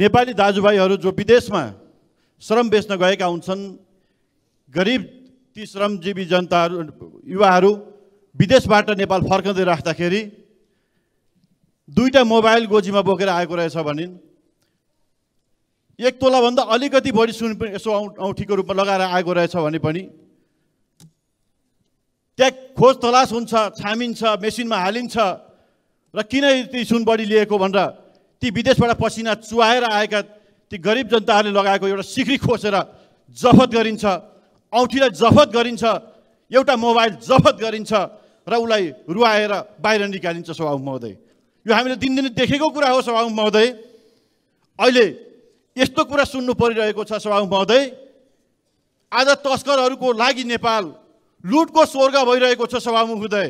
नेपाली दाजुभाइहरू जो विदेशमा श्रम बेच्न गएका हुन्छन् गरिब ती श्रमजीवी जनताहरू युवाहरू विदेशबाट नेपाल फर्काउँदै राख्दाखेरि दुईवटा मोबाइल गोजीमा बोकेर आएको रहेछ भनिन् एक तोलाभन्दा अलिकति बढी सुन पनि यसो औँठीको रूपमा लगाएर आएको रहेछ भने पनि त्यहाँ खोज तलास हुन्छ छामिन्छ मेसिनमा हालिन्छ र किन यति सुन बढी लिएको भनेर ती विदेशबाट पसिना चुहाएर आएका ती गरिब जनताहरूले लगाएको एउटा सिक्री खोसेर जफत गरिन्छ औँठीलाई जफत गरिन्छ एउटा मोबाइल जफत गरिन्छ र उसलाई रुवाएर बाहिर निकालिन्छ सभामुख महोदय यो हामीले दिनदिनै देखेको कुरा हो सभामुख महोदय अहिले यस्तो कुरा सुन्नु परिरहेको छ सभामुख महोदय आज तस्करहरूको लागि नेपाल लुटको स्वर्ग भइरहेको छ सभामुख महोदय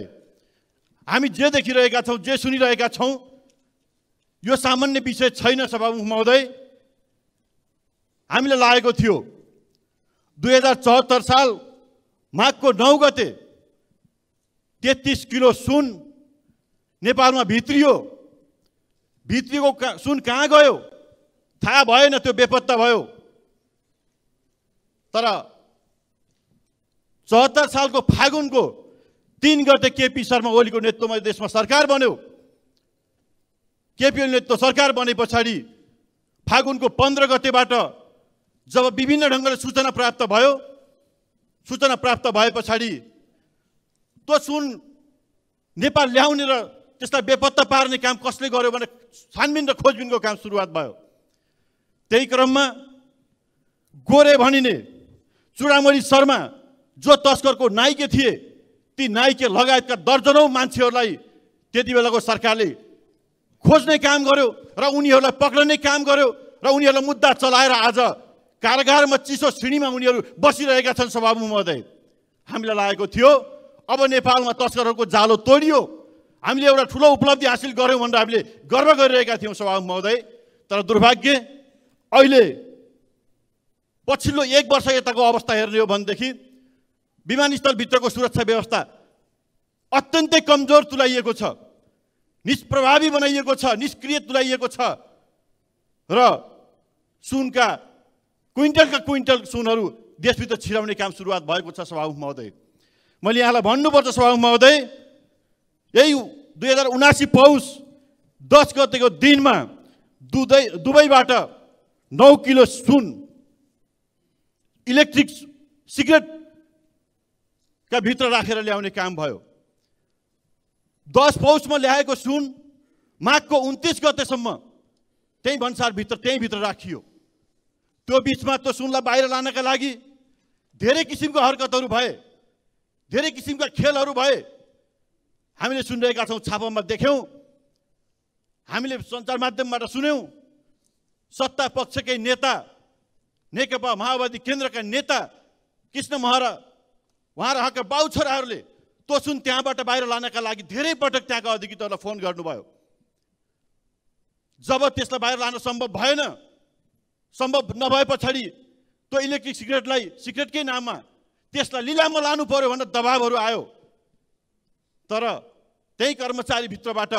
हामी जे देखिरहेका छौँ जे सुनिरहेका छौँ यो सामान्य विषय छैन सभामुख महोदय हामीलाई लागेको थियो दुई हजार चौहत्तर साल माघको नौ गते तेत्तिस किलो सुन नेपालमा भित्रियो भित्रिएको सुन कहाँ गयो थाहा भएन त्यो बेपत्ता भयो तर चौहत्तर सालको फागुनको तिन गते केपी शर्मा ओलीको नेतृत्वमा देशमा सरकार बन्यो केपिएल नेतृत्व सरकार बने पछाडि फागुनको पन्ध्र गतेबाट जब विभिन्न ढङ्गले सूचना प्राप्त भयो सूचना प्राप्त भए पछाडि त्यो सुन नेपाल ल्याउने र त्यसलाई बेपत्ता पार्ने काम कसले गर्यो भने छानबिन र खोजबिनको काम सुरुवात भयो त्यही क्रममा गोरे भनिने चुडामणी शर्मा जो तस्करको नाइके थिए ती नाइके लगायतका दर्जनौ मान्छेहरूलाई त्यति बेलाको सरकारले खोज्ने काम गर्यो र उनीहरूलाई पक्रने काम गर्यो र उनीहरूलाई मुद्दा चलाएर आज कारागारमा चिसो श्रेणीमा उनीहरू बसिरहेका छन् सभा महोदय हामीलाई लागेको थियो अब नेपालमा तस्करहरूको जालो तोडियो हामीले एउटा ठुलो उपलब्धि हासिल गऱ्यौँ भनेर हामीले गर्व गरिरहेका थियौँ सभा महोदय तर दुर्भाग्य अहिले पछिल्लो एक वर्ष यताको अवस्था हेर्ने हो भनेदेखि विमानस्थलभित्रको सुरक्षा व्यवस्था अत्यन्तै कमजोर तुलाइएको छ निष्प्रभावी बनाइएको छ निष्क्रिय तुलाइएको छ र सुनका क्विन्टलका क्विन्टल सुनहरू देशभित्र छिराउने काम सुरुवात भएको छ सभामुख महोदय मैले यहाँलाई भन्नुपर्छ सभामुख महोदय यही दुई हजार उनासी पौष दस गतेको दिनमा दुबई दुबईबाट नौ किलो सुन इलेक्ट्रिक सिगरेटका भित्र राखेर ल्याउने काम भयो दस पौषमा ल्याएको सुन माघको उन्तिस गतेसम्म त्यही भन्सारभित्र त्यहीँभित्र राखियो त्यो बिचमा त्यो सुनलाई बाहिर लानका लागि धेरै किसिमको हरकतहरू भए धेरै किसिमका खेलहरू भए हामीले सुनिरहेका छौँ छापामा देख्यौँ हामीले सञ्चार माध्यमबाट सुन्यौँ सत्ता पक्षकै नेता नेकपा माओवादी केन्द्रका नेता कृष्ण महरा उहाँ र उहाँका छोराहरूले त्यो सुन त्यहाँबाट बाहिर लानका लागि धेरै पटक त्यहाँका अधिकृतहरूलाई फोन गर्नुभयो जब त्यसलाई बाहिर लान सम्भव भएन सम्भव नभए पछाडि त्यो इलेक्ट्रिक सिगरेटलाई सिगरेटकै नाममा त्यसलाई लिलाममा लानु पर्यो भनेर दबावहरू आयो तर त्यही कर्मचारीभित्रबाट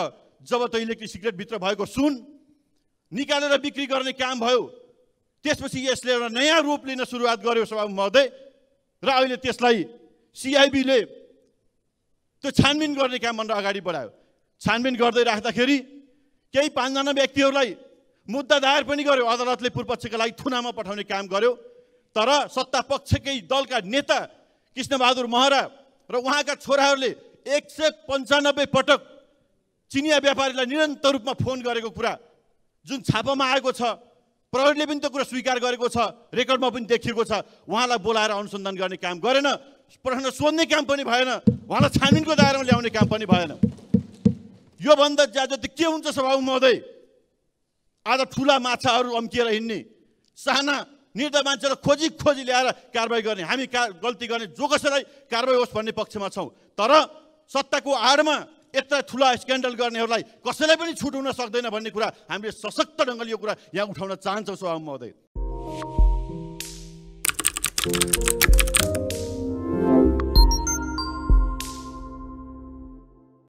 जब त्यो इलेक्ट्रिक सिगरेटभित्र भएको सुन निकालेर बिक्री गर्ने काम भयो त्यसपछि यसले एउटा नयाँ रूप लिन सुरुवात गर्यो सभा महोदय र अहिले त्यसलाई सिआइबीले त्यो छानबिन गर्ने काम भनेर अगाडि बढायो छानबिन गर्दै राख्दाखेरि केही पाँचजना व्यक्तिहरूलाई मुद्दा दायर पनि गर्यो अदालतले पूर्वपक्षका लागि थुनामा पठाउने काम गर्यो तर सत्ता पक्षकै दलका नेता कृष्णबहादुर महरा र उहाँका छोराहरूले एक सय पन्चानब्बे पटक चिनिया व्यापारीलाई निरन्तर रूपमा फोन गरेको कुरा जुन छापामा आएको छ प्रहरीले पनि त्यो कुरा स्वीकार गरेको छ रेकर्डमा पनि देखिएको छ उहाँलाई बोलाएर अनुसन्धान गर्ने काम गरेन प्रश्न सोध्ने काम पनि भएन उहाँलाई छानबिनको दायरामा ल्याउने काम पनि भएन योभन्दा ज्यादा त के हुन्छ सभा महोदय आज ठुला माछाहरू अम्किएर हिँड्ने साना निर्दय मान्छेलाई खोजी खोजी ल्याएर कारवाही गर्ने हामी का गल्ती गर्ने जो कसैलाई कारवाही होस् भन्ने पक्षमा छौँ तर सत्ताको आडमा यत्र ठुला स्क्यान्डल गर्नेहरूलाई कसैलाई पनि छुट हुन सक्दैन भन्ने कुरा हामीले सशक्त ढङ्गले यो कुरा यहाँ उठाउन चाहन्छौँ सभा महोदय